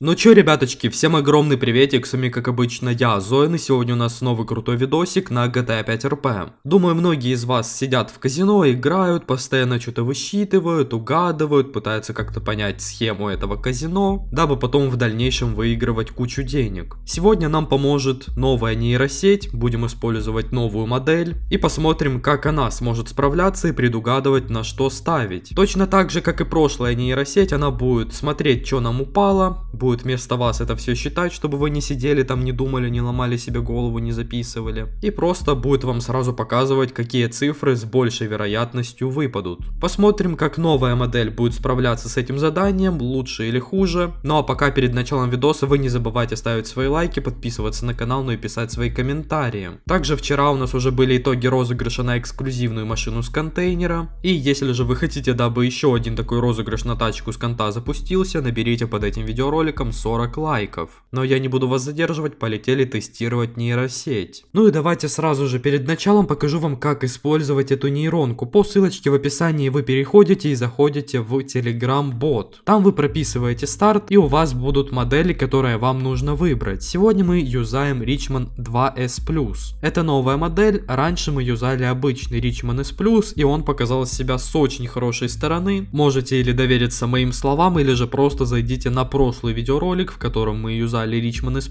Ну чё, ребяточки, всем огромный приветик, с вами как обычно я, Зоин, и сегодня у нас новый крутой видосик на GTA 5 RP. Думаю, многие из вас сидят в казино, играют, постоянно что-то высчитывают, угадывают, пытаются как-то понять схему этого казино, дабы потом в дальнейшем выигрывать кучу денег. Сегодня нам поможет новая нейросеть, будем использовать новую модель, и посмотрим, как она сможет справляться и предугадывать, на что ставить. Точно так же, как и прошлая нейросеть, она будет смотреть, что нам упало, будет вместо вас это все считать, чтобы вы не сидели там, не думали, не ломали себе голову, не записывали. И просто будет вам сразу показывать, какие цифры с большей вероятностью выпадут. Посмотрим, как новая модель будет справляться с этим заданием, лучше или хуже. Ну а пока перед началом видоса вы не забывайте ставить свои лайки, подписываться на канал, ну и писать свои комментарии. Также вчера у нас уже были итоги розыгрыша на эксклюзивную машину с контейнера. И если же вы хотите, дабы еще один такой розыгрыш на тачку с конта запустился, наберите под этим видеороликом роликом 40 лайков. Но я не буду вас задерживать, полетели тестировать нейросеть. Ну и давайте сразу же перед началом покажу вам, как использовать эту нейронку. По ссылочке в описании вы переходите и заходите в Telegram бот. Там вы прописываете старт и у вас будут модели, которые вам нужно выбрать. Сегодня мы юзаем Richmond 2S+. Это новая модель, раньше мы юзали обычный Richmond S+, и он показал себя с очень хорошей стороны. Можете или довериться моим словам, или же просто зайдите на прошлый видео видеоролик, в котором мы юзали Richmond S+,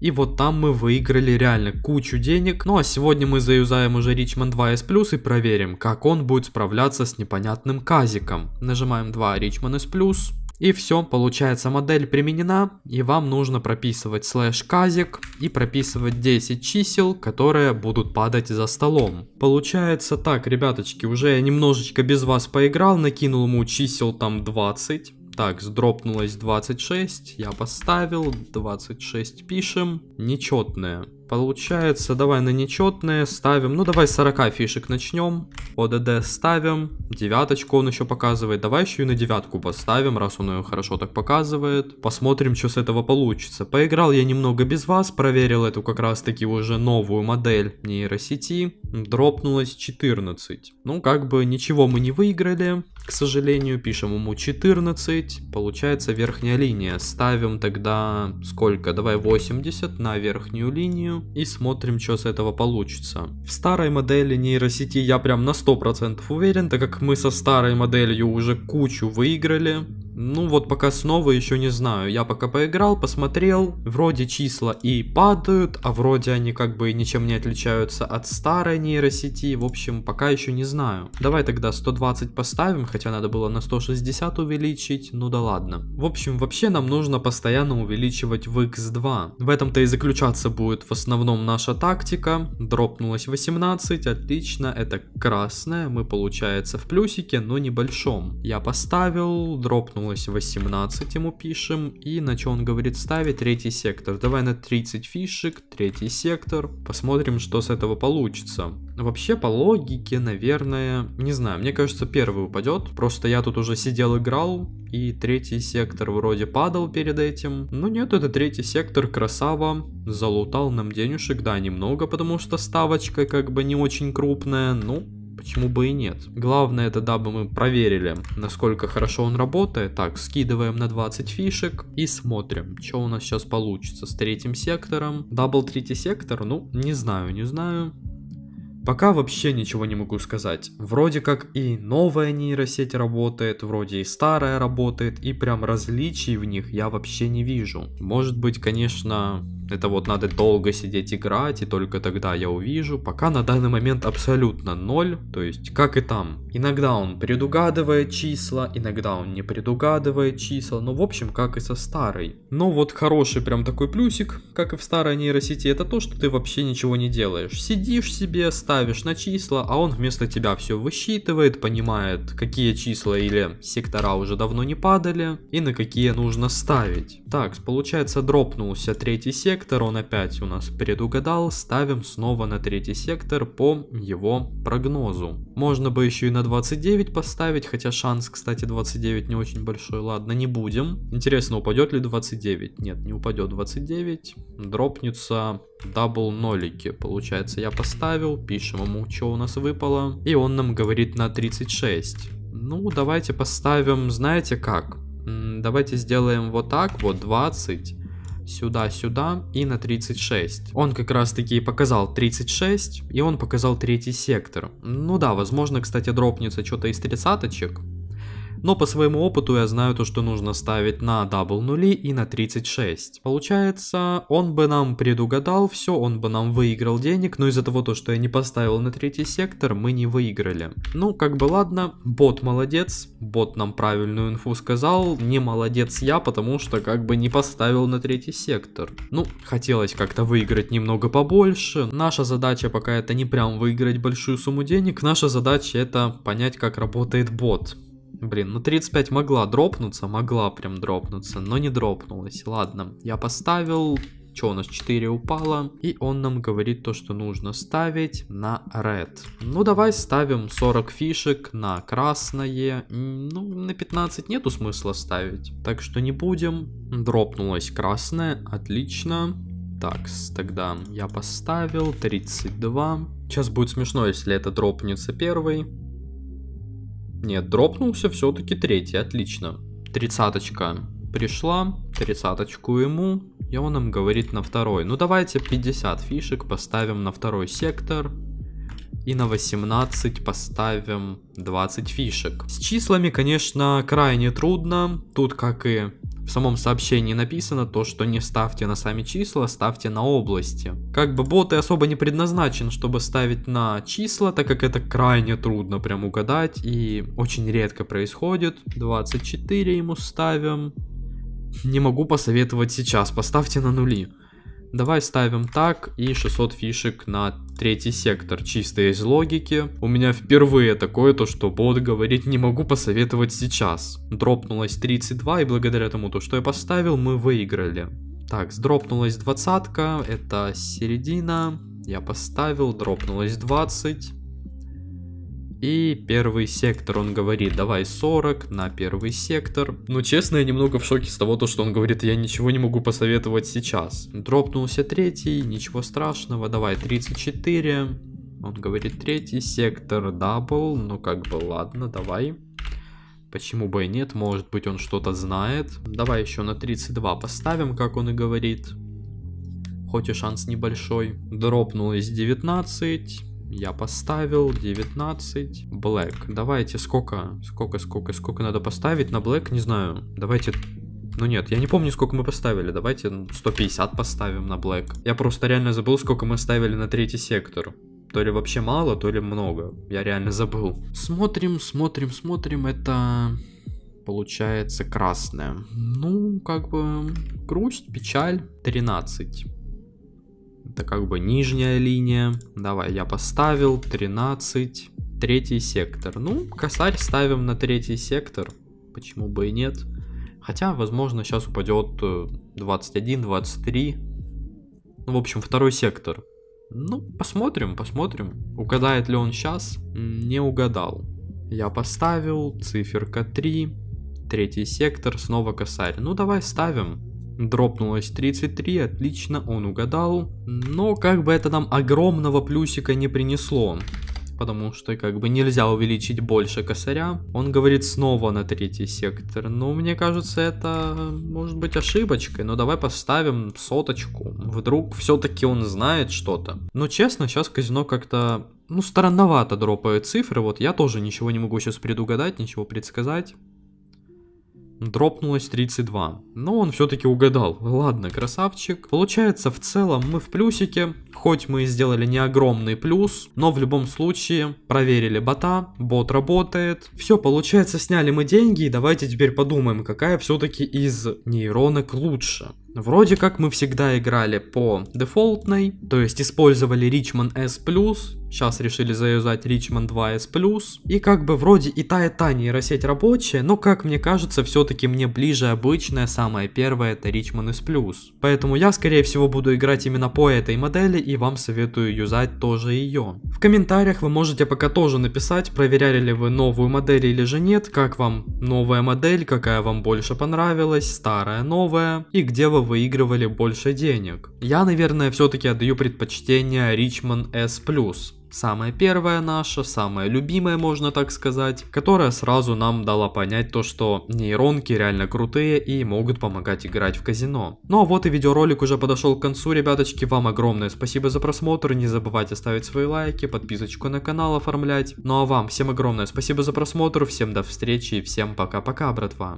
и вот там мы выиграли реально кучу денег. Ну а сегодня мы заюзаем уже Richmond 2 S+, и проверим, как он будет справляться с непонятным казиком. Нажимаем 2 Richmond S+, и все, получается модель применена, и вам нужно прописывать слэш казик и прописывать 10 чисел, которые будут падать за столом. Получается так, ребяточки, уже я немножечко без вас поиграл, накинул ему чисел там 20. Так, сдропнулось 26, я поставил, 26 пишем. Нечетное. Получается, давай на нечетные ставим. Ну, давай 40 фишек начнем. ОДД ставим. Девяточку он еще показывает. Давай еще и на девятку поставим, раз он ее хорошо так показывает. Посмотрим, что с этого получится. Поиграл я немного без вас. Проверил эту как раз таки уже новую модель нейросети. Дропнулось 14. Ну, как бы ничего мы не выиграли. К сожалению, пишем ему 14. Получается верхняя линия. Ставим тогда сколько? Давай 80 на верхнюю линию и смотрим, что с этого получится. В старой модели нейросети я прям на 100% уверен, так как мы со старой моделью уже кучу выиграли, ну вот пока снова еще не знаю. Я пока поиграл, посмотрел. Вроде числа и падают, а вроде они как бы ничем не отличаются от старой нейросети. В общем, пока еще не знаю. Давай тогда 120 поставим, хотя надо было на 160 увеличить. Ну да ладно. В общем, вообще нам нужно постоянно увеличивать в x2. В этом-то и заключаться будет в основном наша тактика. Дропнулось 18, отлично. Это красное. Мы получается в плюсике, но небольшом. Я поставил, дропнул вернулось 18, ему пишем. И на что он говорит ставить третий сектор. Давай на 30 фишек, третий сектор. Посмотрим, что с этого получится. Вообще, по логике, наверное, не знаю, мне кажется, первый упадет. Просто я тут уже сидел играл, и третий сектор вроде падал перед этим. Но ну нет, это третий сектор, красава. Залутал нам денежек, да, немного, потому что ставочка как бы не очень крупная, ну, почему бы и нет. Главное это дабы мы проверили, насколько хорошо он работает. Так, скидываем на 20 фишек и смотрим, что у нас сейчас получится с третьим сектором. Дабл третий сектор, ну, не знаю, не знаю. Пока вообще ничего не могу сказать. Вроде как и новая нейросеть работает, вроде и старая работает, и прям различий в них я вообще не вижу. Может быть, конечно, это вот надо долго сидеть играть, и только тогда я увижу. Пока на данный момент абсолютно ноль, то есть как и там. Иногда он предугадывает числа, иногда он не предугадывает числа, но ну, в общем как и со старой. Но вот хороший прям такой плюсик, как и в старой нейросети, это то, что ты вообще ничего не делаешь. Сидишь себе, ставишь ставишь на числа, а он вместо тебя все высчитывает, понимает, какие числа или сектора уже давно не падали и на какие нужно ставить. Так, получается дропнулся третий сектор, он опять у нас предугадал, ставим снова на третий сектор по его прогнозу. Можно бы еще и на 29 поставить, хотя шанс, кстати, 29 не очень большой, ладно, не будем. Интересно, упадет ли 29? Нет, не упадет 29, дропнется дабл нолики. Получается, я поставил, пишем ему, что у нас выпало. И он нам говорит на 36. Ну, давайте поставим, знаете как? Давайте сделаем вот так, вот 20 сюда-сюда и на 36. Он как раз таки показал 36, и он показал третий сектор. Ну да, возможно, кстати, дропнется что-то из тридцаточек, но по своему опыту я знаю то, что нужно ставить на дабл нули и на 36. Получается, он бы нам предугадал все, он бы нам выиграл денег, но из-за того, то, что я не поставил на третий сектор, мы не выиграли. Ну, как бы ладно, бот молодец, бот нам правильную инфу сказал, не молодец я, потому что как бы не поставил на третий сектор. Ну, хотелось как-то выиграть немного побольше. Наша задача пока это не прям выиграть большую сумму денег, наша задача это понять, как работает бот. Блин, ну 35 могла дропнуться, могла прям дропнуться, но не дропнулась. Ладно, я поставил, что у нас 4 упало, и он нам говорит то, что нужно ставить на red. Ну давай ставим 40 фишек на красное, ну на 15 нету смысла ставить, так что не будем. Дропнулось красное, отлично. Так, тогда я поставил 32. Сейчас будет смешно, если это дропнется первый. Нет, дропнулся все-таки третий, отлично. Тридцаточка пришла, тридцаточку ему, и он нам говорит на второй. Ну давайте 50 фишек поставим на второй сектор. И на 18 поставим 20 фишек. С числами, конечно, крайне трудно. Тут, как и в самом сообщении написано то, что не ставьте на сами числа, а ставьте на области. Как бы бот и особо не предназначен, чтобы ставить на числа, так как это крайне трудно прям угадать и очень редко происходит. 24 ему ставим. Не могу посоветовать сейчас, поставьте на нули. Давай ставим так и 600 фишек на третий сектор, чисто из логики. У меня впервые такое то, что бот говорит не могу посоветовать сейчас. Дропнулось 32 и благодаря тому, то, что я поставил, мы выиграли. Так, сдропнулась двадцатка, это середина. Я поставил, дропнулось 20. И первый сектор, он говорит, давай 40 на первый сектор. Но ну, честно, я немного в шоке с того, то, что он говорит, я ничего не могу посоветовать сейчас. Дропнулся третий, ничего страшного, давай 34. Он говорит, третий сектор, дабл, ну как бы ладно, давай. Почему бы и нет, может быть он что-то знает. Давай еще на 32 поставим, как он и говорит. Хоть и шанс небольшой. Дропнулось 19. Я поставил 19. Black. Давайте сколько, сколько, сколько, сколько надо поставить на Black, не знаю. Давайте ну нет, я не помню, сколько мы поставили. Давайте 150 поставим на Black. Я просто реально забыл, сколько мы ставили на третий сектор. То ли вообще мало, то ли много. Я реально забыл. Смотрим, смотрим, смотрим. Это получается красное. Ну, как бы грусть, печаль. 13. Это как бы нижняя линия. Давай, я поставил 13. Третий сектор. Ну, косарь ставим на третий сектор. Почему бы и нет. Хотя, возможно, сейчас упадет 21, э, 23. Ну, в общем, второй сектор. Ну, посмотрим, посмотрим. Угадает ли он сейчас? Не угадал. Я поставил, циферка 3. Третий сектор, снова косарь. Ну, давай ставим. Дропнулось 33, отлично, он угадал. Но как бы это нам огромного плюсика не принесло. Потому что как бы нельзя увеличить больше косаря. Он говорит снова на третий сектор. Ну, мне кажется, это может быть ошибочкой. Но давай поставим соточку. Вдруг все-таки он знает что-то. Но честно, сейчас казино как-то ну, странновато дропают цифры, вот я тоже ничего не могу сейчас предугадать, ничего предсказать. Дропнулось 32. Но он все-таки угадал. Ладно, красавчик. Получается, в целом мы в плюсике. Хоть мы и сделали не огромный плюс, но в любом случае проверили бота, бот работает. Все, получается, сняли мы деньги. И давайте теперь подумаем, какая все-таки из нейронок лучше. Вроде как мы всегда играли по дефолтной, то есть использовали Richmond S+, Сейчас решили завязать Richmond 2S+. И как бы вроде и та, и та нейросеть рабочая, но как мне кажется, все-таки мне ближе обычная, самая первая, это Richmond S+. Поэтому я скорее всего буду играть именно по этой модели и вам советую юзать тоже ее. В комментариях вы можете пока тоже написать, проверяли ли вы новую модель или же нет, как вам новая модель, какая вам больше понравилась, старая, новая, и где вы выигрывали больше денег. Я, наверное, все-таки отдаю предпочтение Richmond S+. Самая первая наша, самая любимая, можно так сказать, которая сразу нам дала понять то, что нейронки реально крутые и могут помогать играть в казино. Ну а вот и видеоролик уже подошел к концу, ребяточки, вам огромное спасибо за просмотр, не забывайте ставить свои лайки, подписочку на канал оформлять. Ну а вам всем огромное спасибо за просмотр, всем до встречи и всем пока-пока, братва.